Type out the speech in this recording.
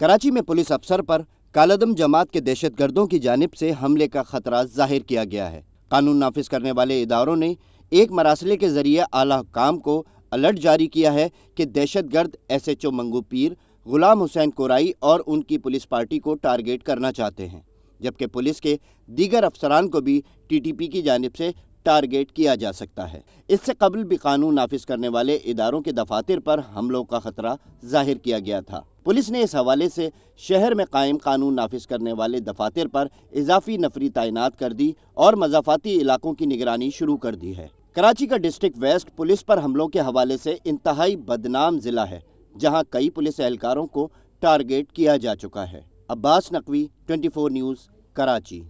कराची में पुलिस अफसर पर कालदम जमात के दहशत गर्दों की जानब से हमले का खतरा जाहिर किया गया है कानून नाफिज करने वाले इदारों ने एक मरासले के जरिए आला काम को अलर्ट जारी किया है कि दहशत गर्द एस एच ओ मंगू पीर गुलाम हुसैन कोराई और उनकी पुलिस पार्टी को टारगेट करना चाहते हैं जबकि पुलिस के दीगर अफसरान को भी टी टी पी की जानब से टारगेट किया जा सकता है इससे कबल भी कानून नाफिज करने वाले इदारों के दफातर पर हमलों का खतरा जाहिर किया गया था पुलिस ने इस हवाले से शहर में कायम कानून नाफिज करने वाले दफातर पर इजाफी नफरी तैनात कर दी और मजाफाती इलाकों की निगरानी शुरू कर दी है कराची का डिस्ट्रिक्ट वेस्ट पुलिस पर हमलों के हवाले से इंतहाई बदनाम ज़िला है जहाँ कई पुलिस एहलकारों को टारगेट किया जा चुका है अब्बास नकवी 24 न्यूज़ कराची